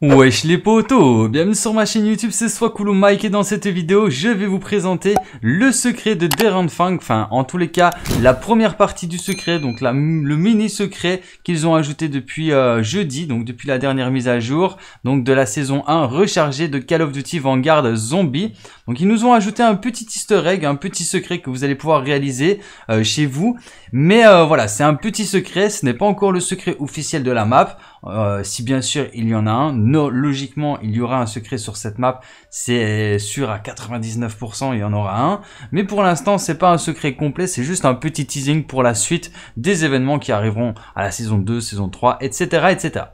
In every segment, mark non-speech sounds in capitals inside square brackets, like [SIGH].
Wesh les potos, bienvenue sur ma chaîne YouTube, c'est soit Mike et dans cette vidéo, je vais vous présenter le secret de derrand Fang, enfin en tous les cas, la première partie du secret, donc le mini secret qu'ils ont ajouté depuis euh, jeudi, donc depuis la dernière mise à jour, donc de la saison 1 rechargée de Call of Duty Vanguard Zombie. Donc ils nous ont ajouté un petit easter egg, un petit secret que vous allez pouvoir réaliser euh, chez vous, mais euh, voilà, c'est un petit secret, ce n'est pas encore le secret officiel de la map, euh, si bien sûr il y en a un, no, logiquement il y aura un secret sur cette map, c'est sûr à 99% il y en aura un. Mais pour l'instant c'est pas un secret complet, c'est juste un petit teasing pour la suite des événements qui arriveront à la saison 2, saison 3, etc. etc.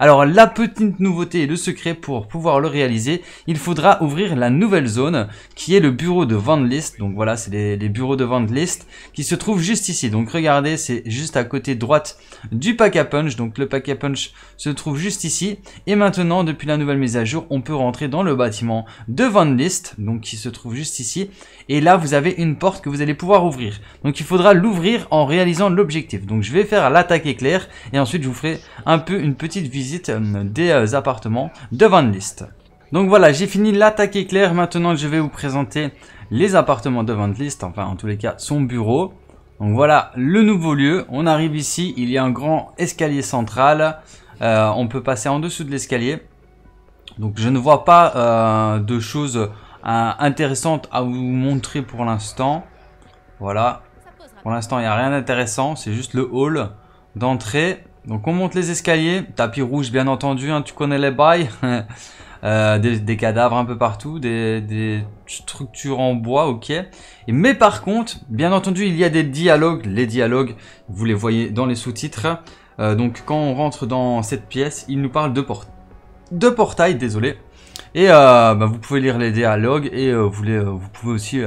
Alors la petite nouveauté et le secret pour pouvoir le réaliser, il faudra ouvrir la nouvelle zone qui est le bureau de List. Donc voilà, c'est les, bureaux de List qui se trouvent juste ici. Donc regardez, c'est juste à côté droite du pack à punch. Donc le pack à punch se trouve juste ici. Et maintenant, depuis la nouvelle mise à jour, on peut rentrer dans le bâtiment de List, donc qui se trouve juste ici. Et là, vous avez une porte que vous allez pouvoir ouvrir. Donc il faudra l'ouvrir en réalisant l'objectif. Donc je vais faire l'attaque éclair et ensuite je vous ferai un peu une petite vision. Euh, des euh, appartements de vente Donc voilà, j'ai fini l'attaque éclair. Maintenant, je vais vous présenter les appartements de vente liste. enfin en tous les cas son bureau. Donc voilà le nouveau lieu. On arrive ici, il y a un grand escalier central. Euh, on peut passer en dessous de l'escalier. Donc je ne vois pas de choses intéressantes à vous montrer pour l'instant. Voilà. Pour l'instant, il n'y a rien d'intéressant. C'est juste le hall d'entrée. Donc on monte les escaliers, tapis rouge bien entendu, hein, tu connais les bails. [LAUGHS] Euh, des, cadavres un peu partout, des, structures en bois, ok. mais par contre, bien entendu, il y a des dialogues. Les dialogues, vous les voyez dans les sous-titres. Euh, donc quand on rentre dans cette pièce, il nous parle de, porte, de portail, désolé. Et euh, bah, vous pouvez lire les dialogues et vous, vous, pouvez aussi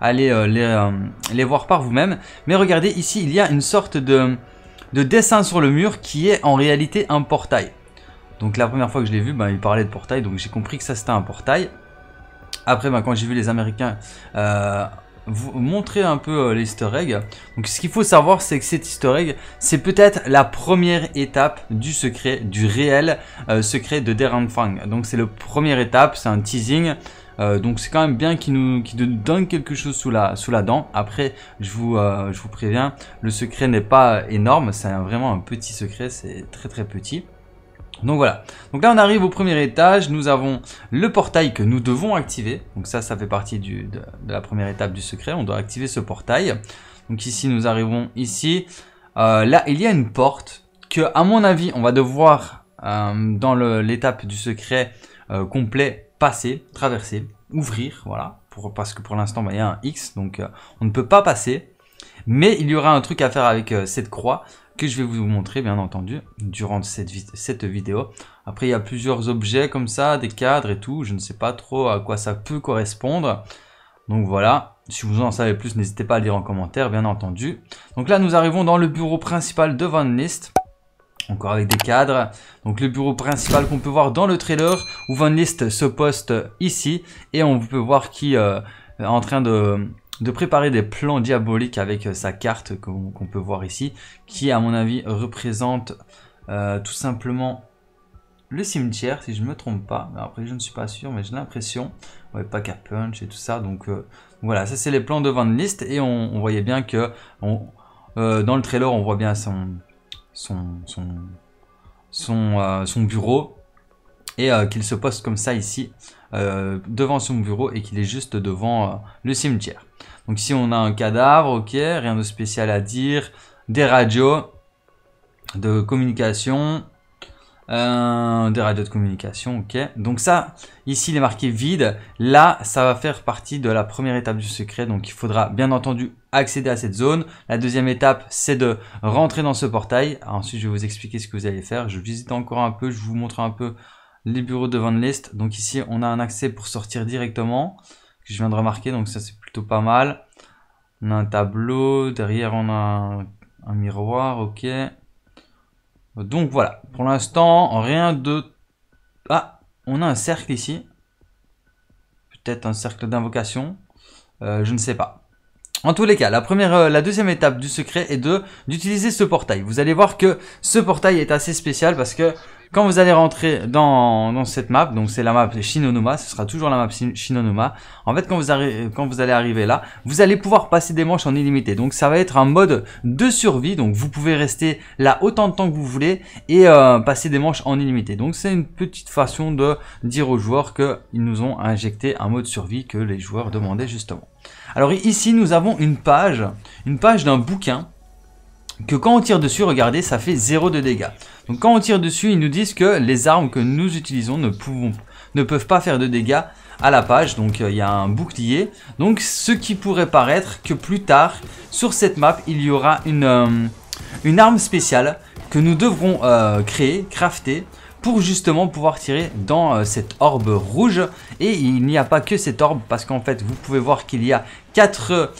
aller les, voir par vous-même. Mais regardez, ici, il y a une sorte de de dessin sur le mur qui est en réalité un portail. Donc la première fois que je l'ai vu, ben, il parlait de portail, donc j'ai compris que ça c'était un portail. Après, ben, quand j'ai vu les Américains euh, vous montrer un peu euh, l'easter egg, donc ce qu'il faut savoir c'est que cet easter egg, c'est peut-être la première étape du secret, du réel euh, secret de Deran Fang. Donc c'est la première étape, c'est un teasing. Euh, donc c'est quand même bien qu'il nous donne quelque chose sous la, sous la dent. Après, je vous, euh, je vous préviens, le secret n'est pas énorme, c'est vraiment un petit secret, c'est très très petit. Donc voilà, donc là on arrive au premier étage, nous avons le portail que nous devons activer, donc ça, ça fait partie du, de, la première étape du secret, on doit activer ce portail. Donc ici, nous arrivons ici, euh, là il y a une porte que à mon avis on va devoir, dans l'étape du secret, euh, complet passer, traverser, ouvrir, voilà, pour, parce que pour l'instant, bah, il y a un X, donc euh, on ne peut pas passer. Mais il y aura un truc à faire avec euh, cette croix que je vais vous montrer, bien entendu, durant cette, cette vidéo. Après, il y a plusieurs objets comme ça, des cadres et tout. Je ne sais pas trop à quoi ça peut correspondre. Donc voilà, si vous en savez plus, n'hésitez pas à lire en commentaire, bien entendu. Donc là, nous arrivons dans le bureau principal de Van List. Encore avec des cadres. Donc le bureau principal qu'on peut voir dans le trailer où Van List se poste ici. Et on peut voir qui euh, est en train de, préparer des plans diaboliques avec euh, sa carte qu'on peut voir ici. Qui à mon avis représente euh, tout simplement le cimetière si je ne me trompe pas. Après je ne suis pas sûr mais j'ai l'impression. Ouais, pas qu'à punch et tout ça. Donc voilà ça c'est les plans de Van List. Et on, voyait bien que dans le trailer on voit bien son son, son, son, euh, bureau et euh, qu'il se poste comme ça ici euh, devant son bureau et qu'il est juste devant le cimetière. Donc si on a un cadavre, ok, rien de spécial à dire, des radios de communication, euh, des radios de communication, ok. Donc ça, ici, il est marqué vide. Là, ça va faire partie de la première étape du secret. Donc, il faudra bien entendu accéder à cette zone. La deuxième étape, c'est de rentrer dans ce portail. ensuite, je vais vous expliquer ce que vous allez faire. Je visite encore un peu, je vous montre un peu les bureaux de Van List. Donc ici, on a un accès pour sortir directement, que je viens de remarquer. Donc ça, c'est plutôt pas mal. On a un tableau. Derrière, on a un miroir, ok. Donc voilà, pour l'instant, rien de... Ah, on a un cercle ici. Peut-être un cercle d'invocation. Euh, je ne sais pas. En tous les cas, la, première, euh, la deuxième étape du secret est de d'utiliser ce portail. Vous allez voir que ce portail est assez spécial parce que quand vous allez rentrer dans, cette map, donc c'est la map Shinonoma, ce sera toujours la map Shinonoma. En fait, quand vous, quand vous allez arriver là, vous allez pouvoir passer des manches en illimité. Donc ça va être un mode de survie, donc vous pouvez rester là autant de temps que vous voulez et euh, passer des manches en illimité. Donc c'est une petite façon de dire aux joueurs qu'ils nous ont injecté un mode survie que les joueurs demandaient justement. Alors ici, nous avons une page, une page d'un bouquin que quand on tire dessus, regardez, ça fait 0 de dégâts. Donc quand on tire dessus, ils nous disent que les armes que nous utilisons ne, peuvent pas faire de dégâts à la page. Donc euh, il y a un bouclier. Donc ce qui pourrait paraître que plus tard, sur cette map, il y aura une, euh, arme spéciale que nous devrons euh, créer, crafter, pour justement pouvoir tirer dans cette orbe rouge. Et il n'y a pas que cette orbe, parce qu'en fait, vous pouvez voir qu'il y a 4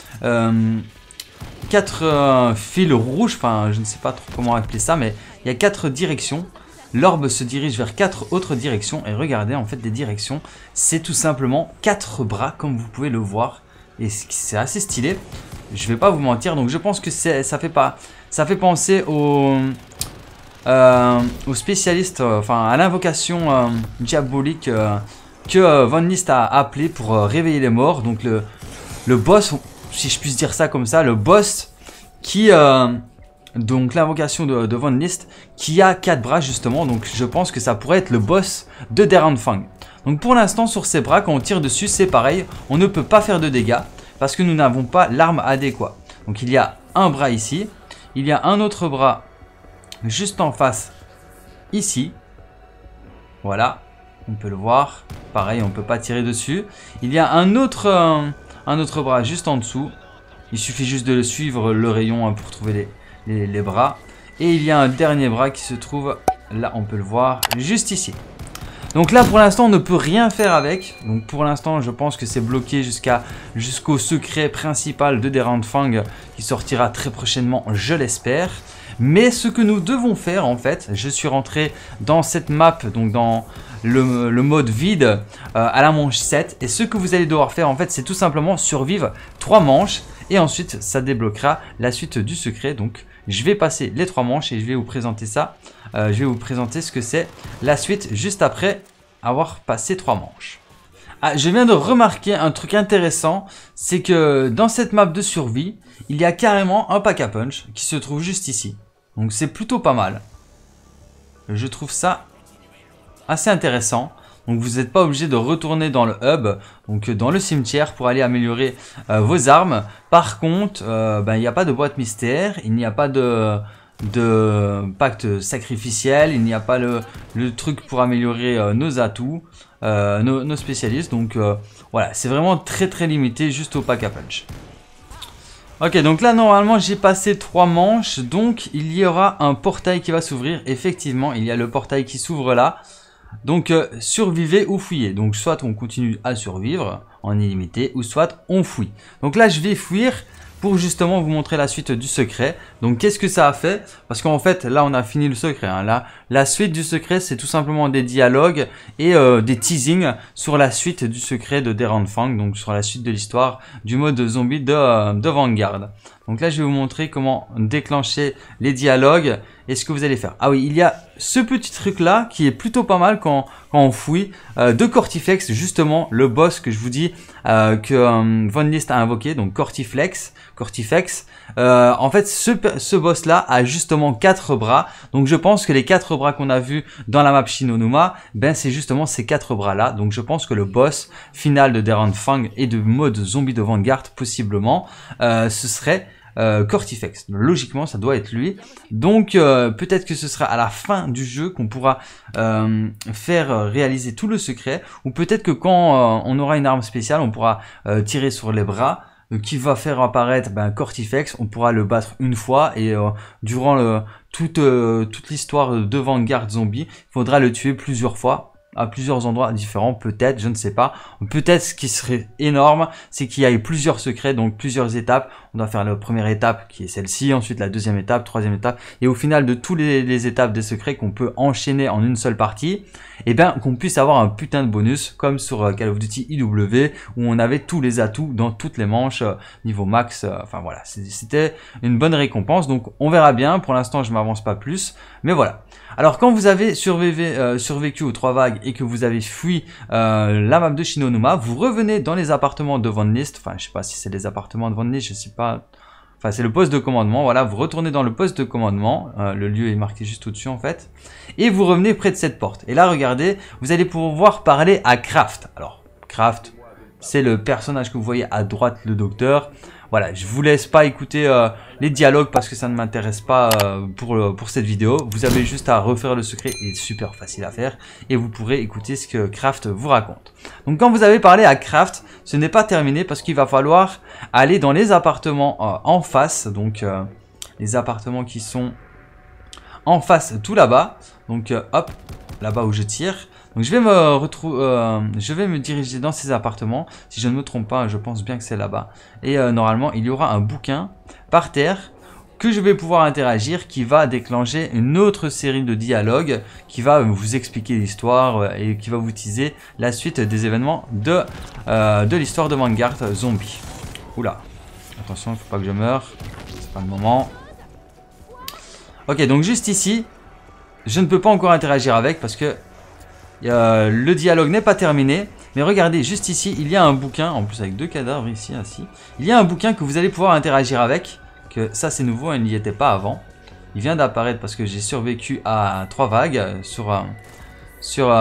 quatre euh, fils rouges, enfin je ne sais pas trop comment appeler ça, mais il y a quatre directions. L'orbe se dirige vers quatre autres directions et regardez en fait des directions, c'est tout simplement quatre bras comme vous pouvez le voir et c'est assez stylé. Je vais pas vous mentir, donc je pense que ça fait pas, ça fait penser au, euh, spécialiste, euh, enfin à l'invocation euh, diabolique que Von List a appelé pour réveiller les morts. Donc le boss si je puisse dire ça comme ça, le boss qui... Euh, donc l'invocation de, de Von List qui a quatre bras justement, donc je pense que ça pourrait être le boss de Fang. Donc pour l'instant sur ses bras, quand on tire dessus, c'est pareil, on ne peut pas faire de dégâts parce que nous n'avons pas l'arme adéquate. Donc il y a un bras ici, il y a un autre bras juste en face ici, voilà, on peut le voir, pareil on ne peut pas tirer dessus. Il y a un autre... Euh, un autre bras juste en dessous. Il suffit juste de le suivre le rayon hein, pour trouver les, bras. Et il y a un dernier bras qui se trouve, là on peut le voir, juste ici. Donc là pour l'instant on ne peut rien faire avec Donc pour l'instant je pense que c'est bloqué jusqu'au secret principal de derang Fang Qui sortira très prochainement je l'espère Mais ce que nous devons faire en fait Je suis rentré dans cette map donc dans le, mode vide euh, à la manche 7. Et ce que vous allez devoir faire en fait c'est tout simplement survivre 3 manches et ensuite ça débloquera la suite du secret. Donc je vais passer les 3 manches et je vais vous présenter ça. Euh, je vais vous présenter ce que c'est la suite juste après avoir passé 3 manches. Ah, je viens de remarquer un truc intéressant, c'est que dans cette map de survie, il y a carrément un pack à punch qui se trouve juste ici. Donc c'est plutôt pas mal. Je trouve ça assez intéressant. Donc vous n'êtes pas obligé de retourner dans le hub, donc euh, dans le cimetière pour aller améliorer euh, vos armes. Par contre, euh, ben, il n'y a pas de boîte mystère, il n'y a pas de, de pacte sacrificiel, il n'y a pas le, truc pour améliorer nos atouts, nos, spécialistes. Donc voilà, c'est vraiment très très limité juste au pack à punch. Ok, donc là, normalement, j'ai passé trois manches, donc il y aura un portail qui va s'ouvrir. Effectivement, il y a le portail qui s'ouvre là. Donc euh, survivez ou fouillez. Donc soit on continue à survivre en illimité ou soit on fouille. Donc là je vais fuir pour justement vous montrer la suite du secret. Donc qu'est-ce que ça a fait Parce qu'en fait là on a fini le secret. Hein. Là, la suite du secret c'est tout simplement des dialogues et euh, des teasings sur la suite du secret de Deran Fang. Donc sur la suite de l'histoire du mode zombie de, euh, de Vanguard. Donc là, je vais vous montrer comment déclencher les dialogues et ce que vous allez faire. Ah oui, il y a ce petit truc là qui est plutôt pas mal quand, on fouille euh, de Cortiflex, justement le boss que je vous dis euh, que euh, Von List a invoqué, donc Cortiflex. Cortiflex. en fait, ce, ce boss là a justement quatre bras. Donc je pense que les quatre bras qu'on a vus dans la map Shinonuma, ben c'est justement ces quatre bras là. Donc je pense que le boss final de Deron Fang et de mode zombie de Vanguard possiblement, ce serait euh, Cortifex. Logiquement, ça doit être lui. Donc euh, peut-être que ce sera à la fin du jeu qu'on pourra euh, faire euh, réaliser tout le secret. Ou peut-être que quand on aura une arme spéciale, on pourra tirer sur les bras qui va faire apparaître ben, Cortifex, on pourra le battre une fois et durant toute, toute l'histoire de Vanguard Zombie, il faudra le tuer plusieurs fois à plusieurs endroits différents, peut-être, je ne sais pas. Peut-être ce qui serait énorme, c'est qu'il y ait plusieurs secrets, donc plusieurs étapes on doit faire la première étape qui est celle-ci, ensuite la deuxième étape, troisième étape, et au final de toutes les, étapes des secrets qu'on peut enchaîner en une seule partie, et eh bien qu'on puisse avoir un putain de bonus comme sur euh, Call of Duty IW où on avait tous les atouts dans toutes les manches euh, niveau max, euh, enfin voilà, c'était une bonne récompense, donc on verra bien, pour l'instant je m'avance pas plus, mais voilà. Alors quand vous avez survécu, aux trois vagues et que vous avez fui la map de Shinonuma, vous revenez dans les appartements de Van List, enfin je sais pas si c'est les appartements de Van List, je sais Enfin, c'est le poste de commandement. Voilà, vous retournez dans le poste de commandement. Euh, le lieu est marqué juste au-dessus, en fait. Et vous revenez près de cette porte. Et là, regardez, vous allez pouvoir parler à Kraft. Alors, Kraft, c'est le personnage que vous voyez à droite, le docteur. Voilà, je vous laisse pas écouter euh, les dialogues parce que ça ne m'intéresse pas euh, pour, pour cette vidéo. Vous avez juste à refaire le secret, il est super facile à faire et vous pourrez écouter ce que Kraft vous raconte. Donc quand vous avez parlé à Kraft, ce n'est pas terminé parce qu'il va falloir aller dans les appartements euh, en face, donc les appartements qui sont en face tout là-bas. Donc hop, là-bas où je tire. Donc je vais me retrouver, euh, je vais me diriger dans ces appartements. Si je ne me trompe pas, je pense bien que c'est là-bas. Et euh, normalement, il y aura un bouquin par terre que je vais pouvoir interagir qui va déclencher une autre série de dialogues qui va vous expliquer l'histoire euh, et qui va vous teaser la suite des événements de, de l'histoire de Vanguard Zombie. Oula, attention, il faut pas que je meure, c'est pas le moment. Ok, donc juste ici, je ne peux pas encore interagir avec parce que euh, le dialogue n'est pas terminé, mais regardez, juste ici, il y a un bouquin, en plus avec deux cadavres ici, ainsi. Il y a un bouquin que vous allez pouvoir interagir avec, que ça c'est nouveau, il n'y était pas avant. Il vient d'apparaître parce que j'ai survécu à trois vagues euh, sur, euh, sur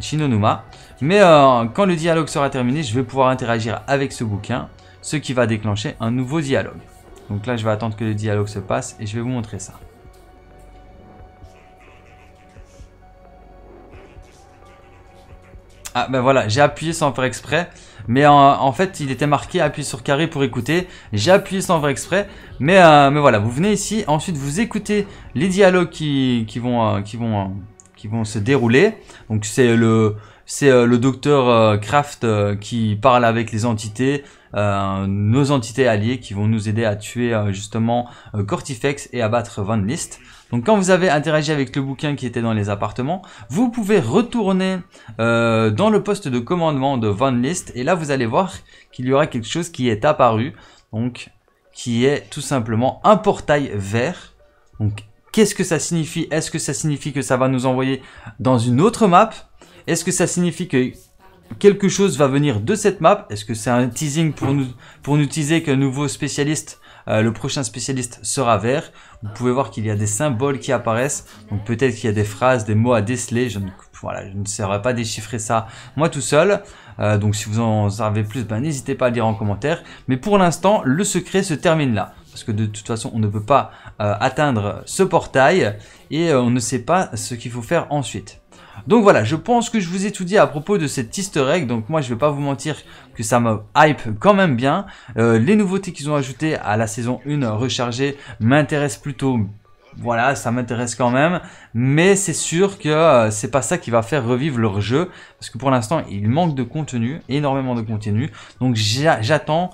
Shinonuma. Mais quand le dialogue sera terminé, je vais pouvoir interagir avec ce bouquin, ce qui va déclencher un nouveau dialogue. Donc là, je vais attendre que le dialogue se passe et je vais vous montrer ça. Ah ben voilà, j'ai appuyé sans faire exprès, mais euh, en, fait il était marqué appuyer sur carré pour écouter, j'ai appuyé sans faire exprès, mais, euh, mais voilà, vous venez ici, ensuite vous écoutez les dialogues qui, qui vont, euh, qui, vont, qui vont se dérouler, donc c'est le, c'est le docteur Kraft qui parle avec les entités, nos entités alliées qui vont nous aider à tuer justement Cortifex et abattre Van List. Donc quand vous avez interagi avec le bouquin qui était dans les appartements, vous pouvez retourner euh, dans le poste de commandement de Van List et là vous allez voir qu'il y aura quelque chose qui est apparu, donc qui est tout simplement un portail vert. Donc qu'est-ce que ça signifie Est-ce que ça signifie que ça va nous envoyer dans une autre map Est-ce que ça signifie que quelque chose va venir de cette map Est-ce que c'est un teasing pour nous, pour nous teaser qu'un nouveau spécialiste, euh, le prochain spécialiste sera vert vous pouvez voir qu'il y a des symboles qui apparaissent. Donc peut-être qu'il y a des phrases, des mots à déceler. Je ne, voilà, je ne saurais pas déchiffrer ça moi tout seul. Euh, donc si vous en savez plus, ben, n'hésitez pas à le dire en commentaire. Mais pour l'instant, le secret se termine là. Parce que de toute façon, on ne peut pas euh, atteindre ce portail. Et euh, on ne sait pas ce qu'il faut faire ensuite. Donc voilà, je pense que je vous ai tout dit à propos de cette easter egg, donc moi je vais pas vous mentir que ça me hype quand même bien. Euh, les nouveautés qu'ils ont ajoutées à la saison 1 rechargée m'intéressent plutôt voilà, ça m'intéresse quand même, mais c'est sûr que euh, c'est pas ça qui va faire revivre leur jeu, parce que pour l'instant, il manque de contenu, énormément de contenu, donc j'attends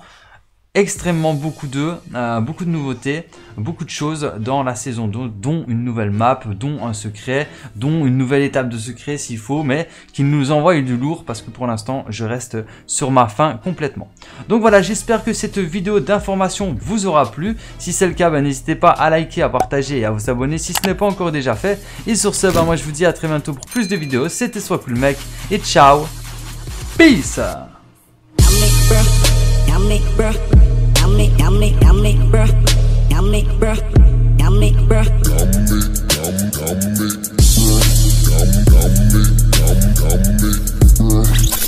extrêmement beaucoup de euh, beaucoup de nouveautés, beaucoup de choses dans la saison 2, dont une nouvelle map, dont un secret, dont une nouvelle étape de secret s'il faut, mais qui nous envoie du lourd parce que pour l'instant je reste sur ma faim complètement. Donc voilà, j'espère que cette vidéo d'information vous aura plu. Si c'est le cas, ben, n'hésitez pas à liker, à partager et à vous abonner si ce n'est pas encore déjà fait. Et sur ce, ben, moi je vous dis à très bientôt pour plus de vidéos. C'était Soit Cool Mec et ciao Peace yummy, yummy, yummy, bruh, yummy, bruh, yummy, bruh. Yummy, yum, yummy, bruh, Yummy, yummy, yummy, bruh.